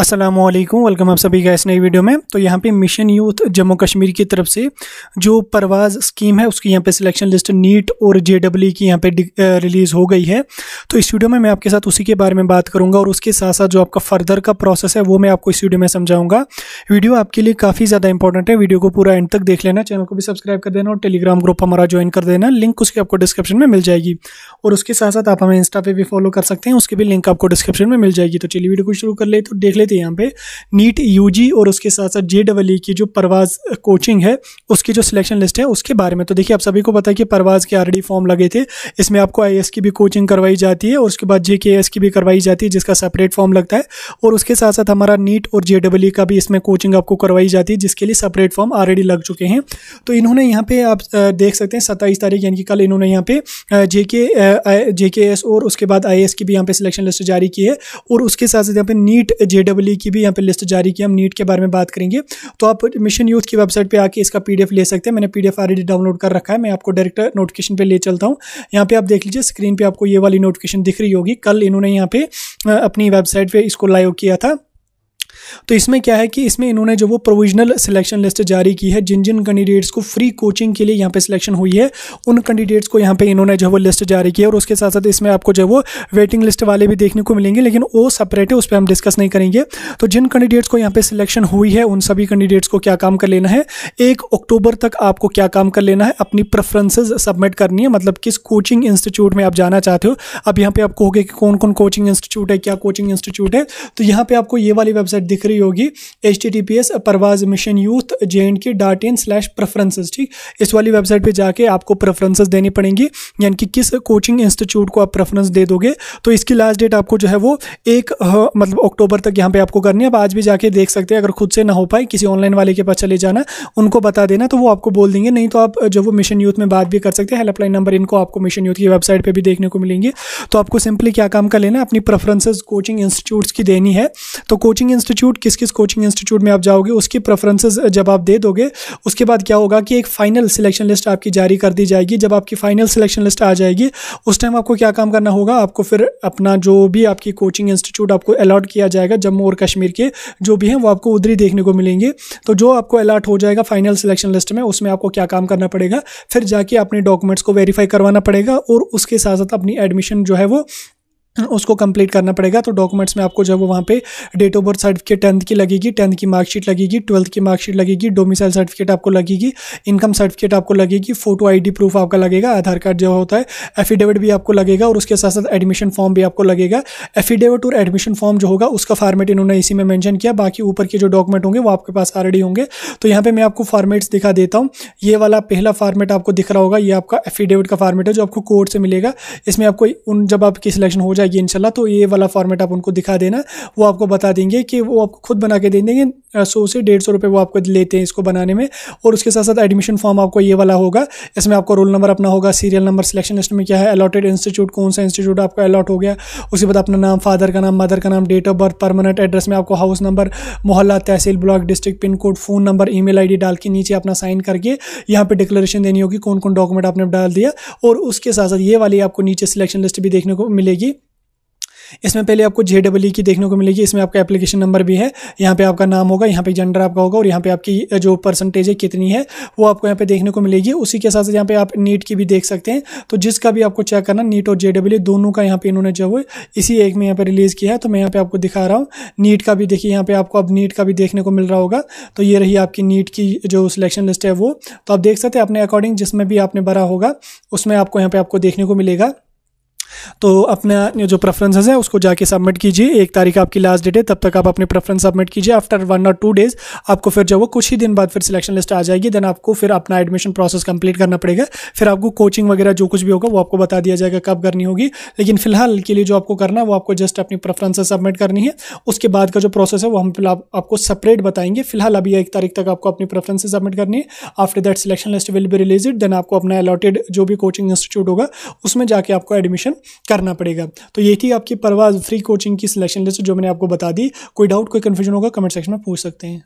Aslam welcome आप सभी का इस नई वीडियो में तो यहाँ पे मिशन यूथ जम्मू कश्मीर की तरफ से जो परवाज़ स्कीम है उसकी यहाँ पे सिलेक्शन लिस्ट नीट और जे डब्ल्यू की यहाँ पे रिलीज़ हो गई है तो इस वीडियो में मैं आपके साथ उसी के बारे में बात करूँगा और उसके साथ साथ जो आपका फर्दर का प्रोसेस है वो मैं आपको इस वीडियो में समझाऊँगा वीडियो आपके लिए काफ़ी ज़्यादा इंपॉर्टेंट है वीडियो को पूरा एंड तक देख लेना चैनल को भी सब्सक्राइब कर देना और टेलीग्राम ग्रुप हमारा ज्वाइन कर देना लिंक उसकी आपको डिस्क्रिप्शन में मिल जाएगी और उसके साथ साथ आप हमें इंस्टा पर भी फॉलो कर सकते हैं उसकी भी लिंक आपको डिस्क्रिप्शन में मिल जाएगी तो चलिए वीडियो को शुरू कर ले तो देख ले थे यहाँ पे नीट यू और उसके साथ साथ जे e की जो परवाज कोचिंग है उसकी जो सिलेक्शन लिस्ट है उसके बारे में तो देखिए आप सभी को पता है कि परवाज के आलरेडी फॉर्म लगे थे इसमें आपको आई की भी कोचिंग करवाई जाती है और उसके बाद जे की भी करवाई जाती है जिसका सेपरेट फॉर्म लगता है और उसके साथ साथ हमारा नीट और जे e का भी इसमें कोचिंग आपको करवाई जाती है जिसके लिए सेपरेट फॉर्म ऑलरेडी लग चुके हैं तो इन्होंने यहाँ पे आप देख सकते हैं सत्ताईस तारीख यानी कि कल इन्होंने यहाँ पे जे के जे और उसके बाद आई की भी यहाँ पे सिलेक्शन लिस्ट जारी की है और उसके साथ साथ यहाँ पे नीट जे अवेलेबली की भी यहाँ पे लिस्ट जारी की हम नीट के बारे में बात करेंगे तो आप मिशन यूथ की वेबसाइट पे आके इसका पीडीएफ ले सकते हैं मैंने पीडीएफ ऑलरेडी डाउनलोड कर रखा है मैं आपको डायरेक्ट नोटिफिकेशन पे ले चलता हूँ यहाँ पे आप देख लीजिए स्क्रीन पे आपको ये वाली नोटिफिकेशन दिख रही होगी कल इन्होंने यहाँ पे अपनी वेबसाइट पर इसको लाइव किया था तो इसमें क्या है कि इसमें इन्होंने जो वो प्रोविजनल सिलेक्शन लिस्ट जारी की है जिन जिन कैंडिडेट्स को फ्री कोचिंग के लिए यहाँ पे सिलेक्शन हुई है उन कैंडिडेट्स को यहाँ पे इन्होंने जो वो लिस्ट जारी की है और उसके साथ साथ इसमें आपको जो वो वेटिंग लिस्ट वाले भी देखने को मिलेंगे लेकिन वो सेपरेट है उस पर हम डिस्कस नहीं करेंगे तो जिन कैंडिडेट्स को यहाँ पे सिलेक्शन हुई है उन सभी कैंडिडेट्स को क्या काम कर लेना है एक अक्टूबर तक आपको क्या काम कर लेना है अपनी प्रेफरेंसेज सबमिट करनी है मतलब किस कोचिंग इंस्टीट्यूट में आप जाना चाहते हो अब यहाँ पर आपको होगा कि कौन कौन कोचिंग इंस्टीट्यूट है क्या कोचिंग इंस्टीट्यूट है तो यहाँ पे आपको ये वाली वेबसाइट दिख रही होगी H T T P S Parvaaz mission youth J and K dot in slash preferences ठीक इस वाली वेबसाइट पर जाके आपको प्रेफरेंसेज देनी पड़ेंगी यानी कि किस कोचिंग इंस्टीट्यूट को आप प्रेफरेंस दे दोगे तो इसकी लास्ट डेट आपको जो है वो एक मतलब अक्टूबर तक यहाँ पे आपको करनी है आप आज भी जाके देख सकते हैं अगर खुद से ना हो पाए किसी ऑनलाइन वाले के पास चले जाना उनको बता देना तो वो आपको बोल देंगे नहीं तो आप जो वो मिशन यूथ में बात भी कर सकते हैं हेल्पलाइन नंबर इनको आपको मिशन यूथ की वेबसाइट पर भी देखने को मिलेंगे तो आपको सिंपली क्या काम कर लेना अपनी प्रेफरेंसेज कोचिंग इंस्टीट्यूट्स की देनी है तो कोचिंग इंस्टीट्यूट इंस्टीट्यूट किस किस कोचिंग इंस्टीट्यूट में आप जाओगे उसकी प्रेफरेंसेस जब आप दे दोगे उसके बाद क्या होगा कि एक फाइनल सिलेक्शन लिस्ट आपकी जारी कर दी जाएगी जब आपकी फाइनल सिलेक्शन लिस्ट आ जाएगी उस टाइम आपको क्या काम करना होगा आपको फिर अपना जो भी आपकी कोचिंग इंस्टीट्यूट आपको अलॉट किया जाएगा जम्मू और कश्मीर के जो भी हैं वो आपको उधर ही देखने को मिलेंगे तो जो आपको अलॉट हो जाएगा फाइनल सिलेक्शन लिस्ट में उसमें आपको क्या काम करना पड़ेगा फिर जाके अपने डॉक्यूमेंट्स को वेरीफाई करवाना पड़ेगा और उसके साथ साथ अपनी एडमिशन जो है वो उसको कंप्लीट करना पड़ेगा तो डॉक्यूमेंट्स में आपको जब वो वहाँ पे date of birth certificate tenth की लगेगी टेंथ की मार्कशीट लगेगी ट्वेल्थ की मार्कशीट लगेगी डोमिसाइल सर्टिफिकेट आपको लगेगी इनकम सर्टिफिकेट आपको लगेगी फोटो आईडी प्रूफ आपका लगेगा आधार कार्ड जो होता है एफिडेविट भी आपको लगेगा और उसके साथ साथ एडमिशन फॉर्म भी आपको लगेगा एफिडेविट और एडमिशन फॉर्म जो होगा उसका फॉर्मेट इन्होंने इसी में मैंशन किया बाकी ऊपर के जो डॉक्यूमेंट होंगे वो आपके पास ऑलरेडी होंगे तो यहाँ पर मैं आपको फॉर्मेट्स दिखा देता हूँ ये वाला पहला फार्मेट आपको दिख रहा होगा ये आपका एफिडेविट का फार्मेट है जो आपको कोर्ट से मिलेगा इसमें आपको उन जब आपकी सिलेक्शन हो जाए जाएगी इनशाला तो ये वाला फॉर्मेट आप उनको दिखा देना वो आपको बता देंगे कि वो आपको खुद बना के दे देंगे सौ से डेढ़ सौ रुपये वो आपको लेते हैं इसको बनाने में और उसके साथ साथ एडमिशन फॉर्म आपको ये वाला होगा इसमें आपको रोल नंबर अपना होगा सीरियल नंबर सिलेक्शन लिस्ट में क्या है अलॉटेड इंस्टीट्यूट कौन सा इंस्टीट्यूट आपका अलॉट हो गया उसके बाद अपना नाम फादर का नाम मदर का नाम date of birth permanent address में आपको हाउस नंबर मोहल्ला तहसील block district pin code phone number email डाल के नीचे अपना साइन करके यहाँ पर डिक्लेरेशन देनी होगी कौन कौन डॉक्यूमेंट आपने डाल दिया और उसके साथ साथ ये वाली आपको नीचे सिलेक्शन लिस्ट भी देखने को मिलेगी इसमें पहले आपको जे ई की देखने को मिलेगी इसमें आपका एप्लीकेशन नंबर भी है यहाँ पे आपका नाम होगा यहाँ पे जेंडर आपका होगा और यहाँ पे आपकी जो परसेंटेज है कितनी है वो आपको यहाँ पे देखने को मिलेगी उसी के साथ साथ यहाँ पे आप नीट की भी देख सकते हैं तो जिसका भी आपको चेक करना नीट और जे दोनों का यहाँ पे इन्होंने जो है इसी एक में यहाँ पे रिलीज़ किया है तो मैं यहाँ पे आपको दिखा रहा हूँ नीट का भी देखिए यहाँ पे आपको अब नीट का भी देखने को मिल रहा होगा तो ये रही आपकी नीट की जो सिलेक्शन लिस्ट है वो तो आप देख सकते हैं अपने अकॉर्डिंग जिसमें भी आपने भरा होगा उसमें आपको यहाँ पे आपको देखने को मिलेगा तो अपना जो प्रेफरेंसेस है उसको जाके सबमिट कीजिए एक तारीख आपकी लास्ट डेट है तब तक आप अपने प्रेफरेंस सबमिट कीजिए आफ्टर वन और टू डेज आपको फिर जब वो कुछ ही दिन बाद फिर सिलेक्शन लिस्ट आ जाएगी देन आपको फिर अपना एडमिशन प्रोसेस कंप्लीट करना पड़ेगा फिर आपको कोचिंग वगैरह जो कुछ भी होगा वो आपको बता दिया जाएगा कब करनी होगी लेकिन फिलहाल के लिए जो आपको करना है वो आपको जस्ट अपनी प्रेफरेंसेस सबमिट करनी है उसके बाद का जो प्रोसेस है वो हम फिलहाल आपको सेपरेट बताएंगे फिलहाल अभी एक तारीख तक आपको अपनी प्रेफरेंसेस सबमिट करनी है after that selection list will be release then आपको अपना अलॉटेड जो भी कोचिंग इंस्टीट्यूट होगा उसमें जाके आपको एडमिशन करना पड़ेगा तो ये थी आपकी परवाज फ्री कोचिंग की सिलेक्शन लिस्ट जो मैंने आपको बता दी कोई डाउट कोई कन्फ्यूजन होगा कमेंट सेक्शन में पूछ सकते हैं